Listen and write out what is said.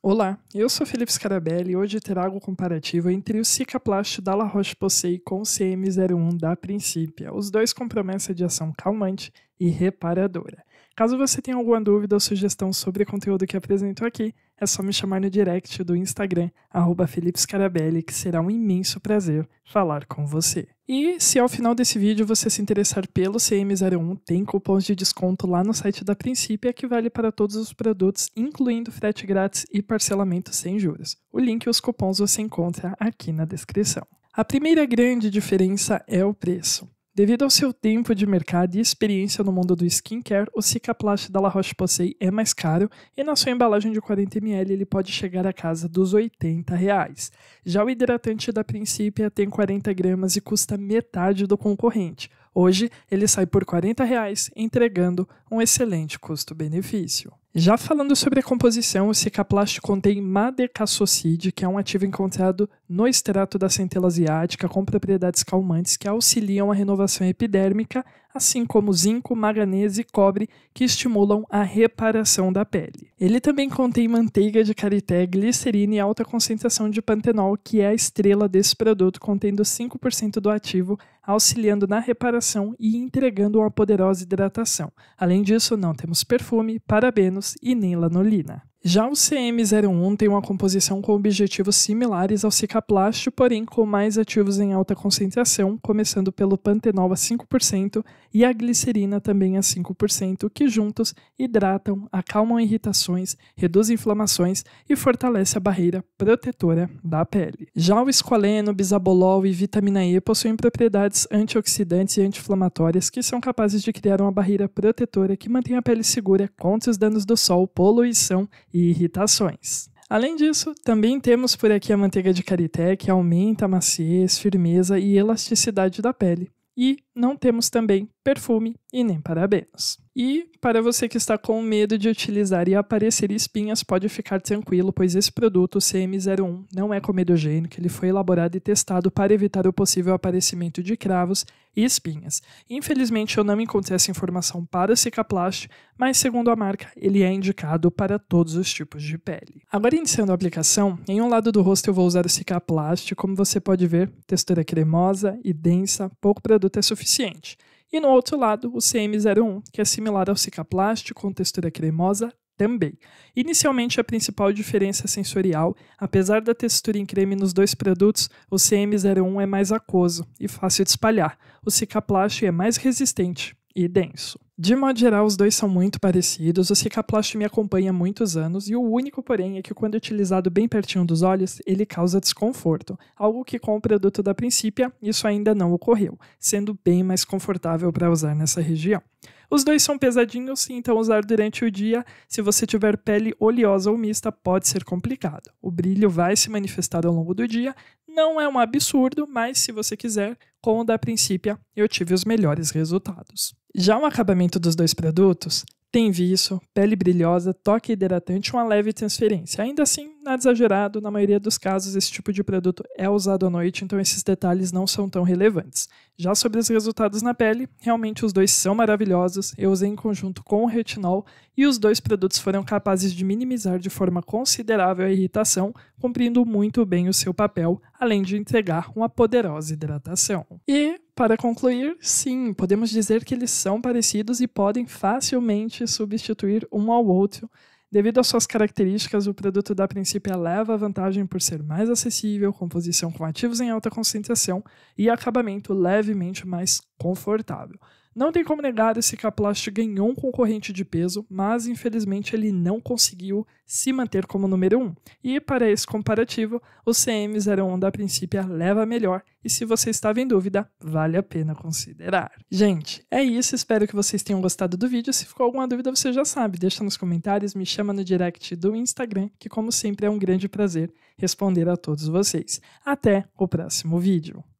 Olá, eu sou Felipe Scarabelli e hoje trago o comparativo entre o cicaplast da La Roche-Posay com o CM01 da Princípia, os dois com promessa de ação calmante e reparadora. Caso você tenha alguma dúvida ou sugestão sobre o conteúdo que apresento aqui, é só me chamar no direct do Instagram, @felipescarabelli, que será um imenso prazer falar com você. E se ao final desse vídeo você se interessar pelo CM01, tem cupons de desconto lá no site da Princípia que vale para todos os produtos, incluindo frete grátis e parcelamento sem juros. O link e os cupons você encontra aqui na descrição. A primeira grande diferença é o preço. Devido ao seu tempo de mercado e experiência no mundo do skincare, o Cicaplast da La Roche-Posay é mais caro e na sua embalagem de 40ml ele pode chegar à casa dos 80 reais. Já o hidratante da Principia tem 40 gramas e custa metade do concorrente. Hoje ele sai por 40 reais, entregando um excelente custo-benefício. Já falando sobre a composição, o cicaplast contém madecassocide, que é um ativo encontrado no extrato da centela asiática com propriedades calmantes que auxiliam a renovação epidérmica, assim como zinco, manganês e cobre, que estimulam a reparação da pele. Ele também contém manteiga de karité, glicerina e alta concentração de pantenol, que é a estrela desse produto, contendo 5% do ativo, auxiliando na reparação e entregando uma poderosa hidratação. Além disso, não temos perfume, parabenos, anos e nem lanolina. Já o CM01 tem uma composição com objetivos similares ao Cicaplast, porém com mais ativos em alta concentração, começando pelo pantenol a 5% e a glicerina também a 5%, que juntos hidratam, acalmam irritações, reduzem inflamações e fortalece a barreira protetora da pele. Já o esqualeno, bisabolol e vitamina E possuem propriedades antioxidantes e anti-inflamatórias que são capazes de criar uma barreira protetora que mantém a pele segura contra os danos do sol, poluição e irritações. Além disso, também temos por aqui a manteiga de karité, que aumenta a maciez, firmeza e elasticidade da pele. E não temos também perfume e nem parabenos. E para você que está com medo de utilizar e aparecer espinhas, pode ficar tranquilo, pois esse produto, o CM01, não é comedogênico, ele foi elaborado e testado para evitar o possível aparecimento de cravos e espinhas. Infelizmente, eu não encontrei essa informação para o Cicaplast, mas segundo a marca, ele é indicado para todos os tipos de pele. Agora iniciando a aplicação, em um lado do rosto eu vou usar o Cicaplast, como você pode ver, textura cremosa e densa, pouco produto é suficiente. E no outro lado, o CM01, que é similar ao cicaplast com textura cremosa também. Inicialmente, a principal diferença é sensorial. Apesar da textura em creme nos dois produtos, o CM01 é mais aquoso e fácil de espalhar. O cicaplast é mais resistente e denso. De modo geral, os dois são muito parecidos. O cicaplast me acompanha há muitos anos e o único, porém, é que quando utilizado bem pertinho dos olhos, ele causa desconforto, algo que com o produto da Principia isso ainda não ocorreu, sendo bem mais confortável para usar nessa região. Os dois são pesadinhos, então usar durante o dia, se você tiver pele oleosa ou mista, pode ser complicado. O brilho vai se manifestar ao longo do dia, não é um absurdo, mas se você quiser, com o da Principia, eu tive os melhores resultados. Já o acabamento dos dois produtos tem viço, pele brilhosa, toque hidratante e uma leve transferência. Ainda assim, nada exagerado, na maioria dos casos esse tipo de produto é usado à noite, então esses detalhes não são tão relevantes. Já sobre os resultados na pele, realmente os dois são maravilhosos, eu usei em conjunto com o retinol e os dois produtos foram capazes de minimizar de forma considerável a irritação, cumprindo muito bem o seu papel, além de entregar uma poderosa hidratação. E para concluir, sim, podemos dizer que eles são parecidos e podem facilmente substituir um ao outro. Devido às suas características, o produto da Princípio leva a vantagem por ser mais acessível, composição com ativos em alta concentração e acabamento levemente mais confortável. Não tem como negar esse que a Plast ganhou um concorrente de peso, mas infelizmente ele não conseguiu se manter como número 1. Um. E para esse comparativo, o CM01 da princípio leva melhor, e se você estava em dúvida, vale a pena considerar. Gente, é isso, espero que vocês tenham gostado do vídeo. Se ficou alguma dúvida, você já sabe, deixa nos comentários, me chama no direct do Instagram, que como sempre é um grande prazer responder a todos vocês. Até o próximo vídeo.